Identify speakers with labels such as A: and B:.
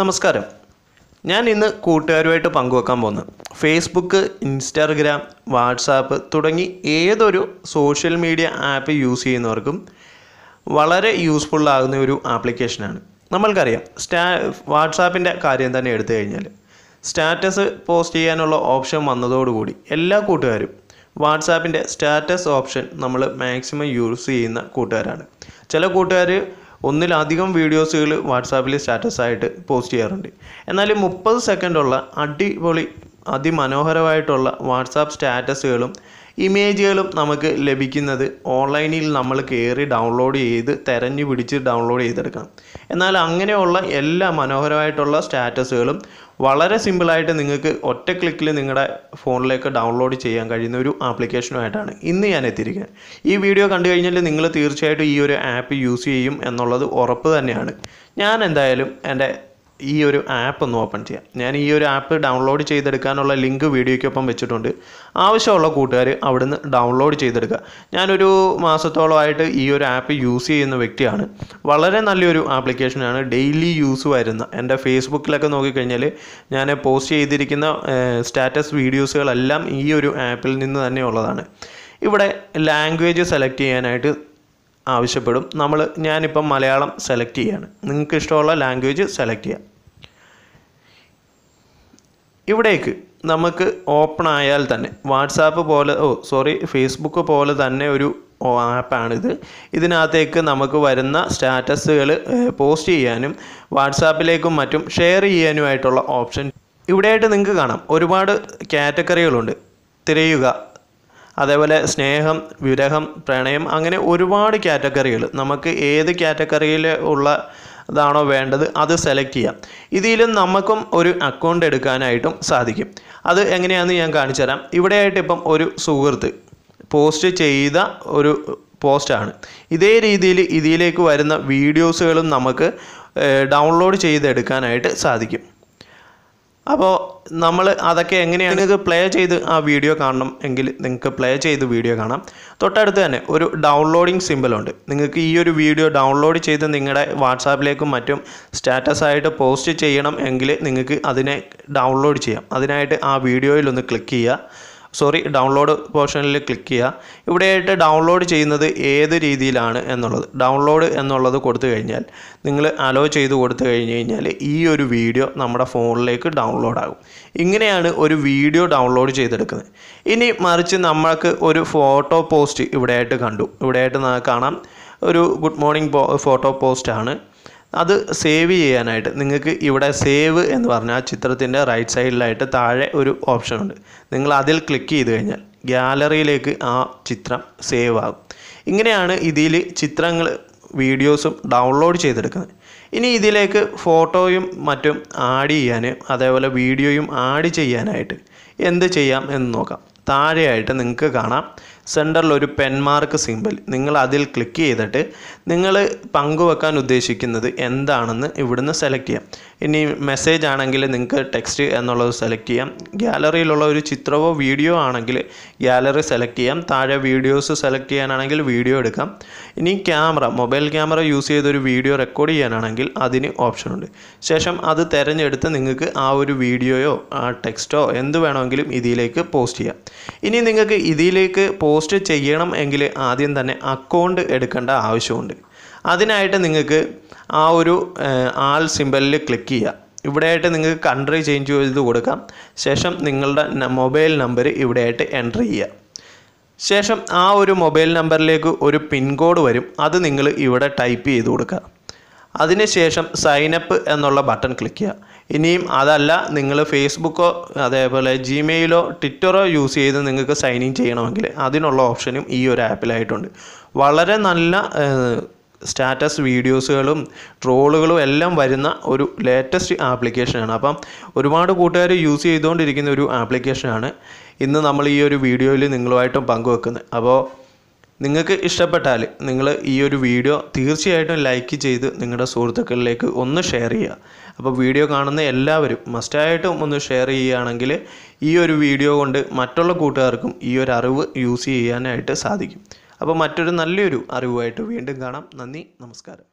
A: നമസ്കാരം ഞാൻ ഇന്ന് കൂട്ടുകാരുമായിട്ട് പങ്കുവെക്കാൻ പോകുന്നത് ഫേസ്ബുക്ക് ഇൻസ്റ്റാഗ്രാം വാട്സാപ്പ് തുടങ്ങി ഏതൊരു സോഷ്യൽ മീഡിയ ആപ്പ് യൂസ് ചെയ്യുന്നവർക്കും വളരെ യൂസ്ഫുൾ ആകുന്ന ഒരു ആപ്ലിക്കേഷനാണ് നമ്മൾക്കറിയാം സ്റ്റാ വാട്സാപ്പിൻ്റെ കാര്യം തന്നെ എടുത്തു കഴിഞ്ഞാൽ സ്റ്റാറ്റസ് പോസ്റ്റ് ചെയ്യാനുള്ള ഓപ്ഷൻ വന്നതോടുകൂടി എല്ലാ കൂട്ടുകാരും വാട്സാപ്പിൻ്റെ സ്റ്റാറ്റസ് ഓപ്ഷൻ നമ്മൾ മാക്സിമം യൂസ് ചെയ്യുന്ന കൂട്ടുകാരാണ് ചില കൂട്ടുകാർ ഒന്നിലധികം വീഡിയോസുകൾ വാട്സാപ്പിൽ സ്റ്റാറ്റസായിട്ട് പോസ്റ്റ് ചെയ്യാറുണ്ട് എന്നാൽ മുപ്പത് സെക്കൻഡുള്ള അടിപൊളി അതിമനോഹരമായിട്ടുള്ള വാട്സാപ്പ് സ്റ്റാറ്റസുകളും ഇമേജുകളും നമുക്ക് ലഭിക്കുന്നത് ഓൺലൈനിൽ നമ്മൾ കയറി ഡൗൺലോഡ് ചെയ്ത് തെരഞ്ഞു പിടിച്ച് ഡൗൺലോഡ് ചെയ്തെടുക്കണം എന്നാൽ അങ്ങനെയുള്ള എല്ലാ മനോഹരമായിട്ടുള്ള സ്റ്റാറ്റസുകളും വളരെ സിമ്പിളായിട്ട് നിങ്ങൾക്ക് ഒറ്റ ക്ലിക്കിൽ നിങ്ങളുടെ ഫോണിലേക്ക് ഡൗൺലോഡ് ചെയ്യാൻ കഴിയുന്ന ഒരു ആപ്ലിക്കേഷനുമായിട്ടാണ് ഇന്ന് ഞാൻ എത്തിയിരിക്കുന്നത് ഈ വീഡിയോ കണ്ടു കഴിഞ്ഞാൽ നിങ്ങൾ തീർച്ചയായിട്ടും ഈ ഒരു ആപ്പ് യൂസ് ചെയ്യും എന്നുള്ളത് ഉറപ്പ് തന്നെയാണ് ഞാൻ എന്തായാലും എൻ്റെ ഈ ഒരു ആപ്പ് ഒന്ന് ഓപ്പൺ ചെയ്യാം ഞാൻ ഈ ഒരു ആപ്പ് ഡൗൺലോഡ് ചെയ്തെടുക്കാനുള്ള ലിങ്ക് വീഡിയോയ്ക്കൊപ്പം വെച്ചിട്ടുണ്ട് ആവശ്യമുള്ള കൂട്ടുകാർ അവിടുന്ന് ഡൗൺലോഡ് ചെയ്തെടുക്കുക ഞാനൊരു മാസത്തോളമായിട്ട് ഈ ഒരു ആപ്പ് യൂസ് ചെയ്യുന്ന വ്യക്തിയാണ് വളരെ നല്ലൊരു ആപ്ലിക്കേഷനാണ് ഡെയിലി യൂസ് വരുന്ന എൻ്റെ ഫേസ്ബുക്കിലൊക്കെ നോക്കിക്കഴിഞ്ഞാൽ ഞാൻ പോസ്റ്റ് ചെയ്തിരിക്കുന്ന സ്റ്റാറ്റസ് വീഡിയോസുകളെല്ലാം ഈ ഒരു ആപ്പിൽ നിന്ന് തന്നെയുള്ളതാണ് ഇവിടെ ലാംഗ്വേജ് സെലക്ട് ചെയ്യാനായിട്ട് ആവശ്യപ്പെടും നമ്മൾ ഞാനിപ്പം മലയാളം സെലക്ട് ചെയ്യാണ് നിങ്ങൾക്ക് ഇഷ്ടമുള്ള ലാംഗ്വേജ് സെലക്ട് ചെയ്യാം ഇവിടേക്ക് നമുക്ക് ഓപ്പൺ ആയാൽ തന്നെ വാട്സാപ്പ് പോലെ ഓ സോറി ഫേസ്ബുക്ക് പോലെ തന്നെ ഒരു ആപ്പാണിത് ഇതിനകത്തേക്ക് നമുക്ക് വരുന്ന സ്റ്റാറ്റസുകൾ പോസ്റ്റ് ചെയ്യാനും വാട്സാപ്പിലേക്കും മറ്റും ഷെയർ ചെയ്യാനുമായിട്ടുള്ള ഓപ്ഷൻ ഇവിടെയായിട്ട് നിങ്ങൾക്ക് കാണാം ഒരുപാട് കാറ്റഗറികളുണ്ട് തിരയുക അതേപോലെ സ്നേഹം വിരഹം പ്രണയം അങ്ങനെ ഒരുപാട് കാറ്റഗറികൾ നമുക്ക് ഏത് കാറ്റഗറിയിൽ ഉള്ള ഇതാണോ വേണ്ടത് അത് സെലക്ട് ചെയ്യാം ഇതിലും നമുക്കും ഒരു അക്കൗണ്ട് എടുക്കാനായിട്ടും സാധിക്കും അത് എങ്ങനെയാണെന്ന് ഞാൻ കാണിച്ചു തരാം ഇവിടെയായിട്ട് ഇപ്പം ഒരു സുഹൃത്ത് പോസ്റ്റ് ചെയ്ത ഒരു പോസ്റ്റാണ് ഇതേ രീതിയിൽ ഇതിലേക്ക് വരുന്ന വീഡിയോസുകളും നമുക്ക് ഡൗൺലോഡ് ചെയ്തെടുക്കാനായിട്ട് സാധിക്കും അപ്പോൾ നമ്മൾ അതൊക്കെ എങ്ങനെയാണ് നിങ്ങൾക്ക് പ്ലേ ചെയ്ത് ആ വീഡിയോ കാണണം എങ്കിൽ നിങ്ങൾക്ക് പ്ലേ ചെയ്ത് വീഡിയോ കാണാം തൊട്ടടുത്ത് തന്നെ ഒരു ഡൗൺലോഡിംഗ് സിമ്പിളുണ്ട് നിങ്ങൾക്ക് ഈ ഒരു വീഡിയോ ഡൗൺലോഡ് ചെയ്ത് നിങ്ങളുടെ വാട്സാപ്പിലേക്കും മറ്റും സ്റ്റാറ്റസ് ആയിട്ട് പോസ്റ്റ് ചെയ്യണം എങ്കിൽ നിങ്ങൾക്ക് അതിനെ ഡൗൺലോഡ് ചെയ്യാം അതിനായിട്ട് ആ വീഡിയോയിലൊന്ന് ക്ലിക്ക് ചെയ്യുക സോറി ഡൗൺലോഡ് പോർഷനിൽ ക്ലിക്ക് ചെയ്യുക ഇവിടെയായിട്ട് ഡൗൺലോഡ് ചെയ്യുന്നത് ഏത് രീതിയിലാണ് എന്നുള്ളത് ഡൗൺലോഡ് എന്നുള്ളത് കൊടുത്തു കഴിഞ്ഞാൽ നിങ്ങൾ അലോ ചെയ്ത് കൊടുത്തു കഴിഞ്ഞ് കഴിഞ്ഞാൽ ഈ ഒരു വീഡിയോ നമ്മുടെ ഫോണിലേക്ക് ഡൗൺലോഡ് ആകും ഇങ്ങനെയാണ് ഒരു വീഡിയോ ഡൗൺലോഡ് ചെയ്തെടുക്കുന്നത് ഇനി മറിച്ച് നമ്മൾക്ക് ഒരു ഫോട്ടോ പോസ്റ്റ് ഇവിടെയായിട്ട് കണ്ടു ഇവിടെയായിട്ട് കാണാം ഒരു ഗുഡ് മോർണിംഗ് ഫോട്ടോ പോസ്റ്റാണ് അത് സേവ് ചെയ്യാനായിട്ട് നിങ്ങൾക്ക് ഇവിടെ സേവ് എന്ന് പറഞ്ഞാൽ ചിത്രത്തിൻ്റെ റൈറ്റ് സൈഡിലായിട്ട് താഴെ ഒരു ഓപ്ഷൻ ഉണ്ട് നിങ്ങൾ അതിൽ ക്ലിക്ക് ചെയ്ത് കഴിഞ്ഞാൽ ഗ്യാലറിയിലേക്ക് ആ ചിത്രം സേവ് ആകും ഇങ്ങനെയാണ് ഇതിൽ ചിത്രങ്ങൾ വീഡിയോസും ഡൗൺലോഡ് ചെയ്തെടുക്കുന്നത് ഇനി ഇതിലേക്ക് ഫോട്ടോയും മറ്റും ആഡ് ചെയ്യാൻ അതേപോലെ വീഡിയോയും ആഡ് ചെയ്യാനായിട്ട് എന്ത് ചെയ്യാം എന്ന് നോക്കാം താഴെയായിട്ട് നിങ്ങൾക്ക് കാണാം സെൻറ്ററിൽ ഒരു പെൻമാർക്ക് സിമ്പൽ നിങ്ങൾ അതിൽ ക്ലിക്ക് ചെയ്തിട്ട് നിങ്ങൾ പങ്കുവെക്കാൻ ഉദ്ദേശിക്കുന്നത് എന്താണെന്ന് ഇവിടുന്ന് സെലക്ട് ചെയ്യാം ഇനി മെസ്സേജ് ആണെങ്കിൽ നിങ്ങൾക്ക് ടെക്സ്റ്റ് എന്നുള്ളത് സെലക്ട് ചെയ്യാം ഗാലറിയിലുള്ള ഒരു ചിത്രമോ വീഡിയോ ആണെങ്കിൽ ഗാലറി സെലക്ട് ചെയ്യാം താഴെ വീഡിയോസ് സെലക്ട് ചെയ്യാനാണെങ്കിൽ വീഡിയോ എടുക്കാം ഇനി ക്യാമറ മൊബൈൽ ക്യാമറ യൂസ് ചെയ്തൊരു വീഡിയോ റെക്കോർഡ് ചെയ്യാനാണെങ്കിൽ അതിന് ഓപ്ഷനുണ്ട് ശേഷം അത് തിരഞ്ഞെടുത്ത് നിങ്ങൾക്ക് ആ ഒരു വീഡിയോയോ ആ ടെക്സ്റ്റോ എന്ത് വേണമെങ്കിലും ഇതിലേക്ക് പോസ്റ്റ് ചെയ്യാം ഇനി നിങ്ങൾക്ക് ഇതിലേക്ക് പോസ്റ്റ് ചെയ്യണം എങ്കിൽ ആദ്യം തന്നെ അക്കൗണ്ട് എടുക്കേണ്ട ആവശ്യമുണ്ട് അതിനായിട്ട് നിങ്ങൾക്ക് ആ ഒരു ആൾ സിമ്പലിൽ ക്ലിക്ക് ചെയ്യുക ഇവിടെയായിട്ട് നിങ്ങൾക്ക് കൺട്രി ചേഞ്ച് ചെയ്ത് കൊടുക്കാം ശേഷം നിങ്ങളുടെ മൊബൈൽ നമ്പർ ഇവിടെയായിട്ട് എൻട്രി ചെയ്യുക ശേഷം ആ ഒരു മൊബൈൽ നമ്പറിലേക്ക് ഒരു പിൻകോഡ് വരും അത് നിങ്ങൾ ഇവിടെ ടൈപ്പ് ചെയ്ത് കൊടുക്കുക അതിനുശേഷം സൈനപ്പ് എന്നുള്ള ബട്ടൺ ക്ലിക്ക് ചെയ്യുക ഇനിയും അതല്ല നിങ്ങൾ ഫേസ്ബുക്കോ അതേപോലെ ജിമെയിലോ ട്വിറ്ററോ യൂസ് ചെയ്ത് നിങ്ങൾക്ക് സൈൻ ഇൻ ചെയ്യണമെങ്കിൽ അതിനുള്ള ഓപ്ഷനും ഈ ഒരു ആപ്പിലായിട്ടുണ്ട് വളരെ നല്ല സ്റ്റാറ്റസ് വീഡിയോസുകളും ട്രോളുകളും എല്ലാം വരുന്ന ഒരു ലേറ്റസ്റ്റ് ആപ്ലിക്കേഷനാണ് അപ്പം ഒരുപാട് കൂട്ടുകാർ യൂസ് ചെയ്തുകൊണ്ടിരിക്കുന്ന ഒരു ആപ്ലിക്കേഷനാണ് ഇന്ന് നമ്മൾ ഈ ഒരു വീഡിയോയിൽ നിങ്ങളുമായിട്ടും പങ്കുവെക്കുന്നത് അപ്പോൾ നിങ്ങൾക്ക് ഇഷ്ടപ്പെട്ടാൽ നിങ്ങൾ ഈ ഒരു വീഡിയോ തീർച്ചയായിട്ടും ലൈക്ക് ചെയ്ത് നിങ്ങളുടെ സുഹൃത്തുക്കളിലേക്ക് ഒന്ന് ഷെയർ ചെയ്യുക അപ്പോൾ വീഡിയോ കാണുന്ന എല്ലാവരും മസ്റ്റായിട്ടും ഒന്ന് ഷെയർ ചെയ്യുകയാണെങ്കിൽ ഈ ഒരു വീഡിയോ കൊണ്ട് മറ്റുള്ള കൂട്ടുകാർക്കും ഈ ഒരു അറിവ് യൂസ് ചെയ്യാനായിട്ട് സാധിക്കും അപ്പോൾ മറ്റൊരു നല്ലൊരു അറിവുമായിട്ട് വീണ്ടും കാണാം നന്ദി നമസ്കാരം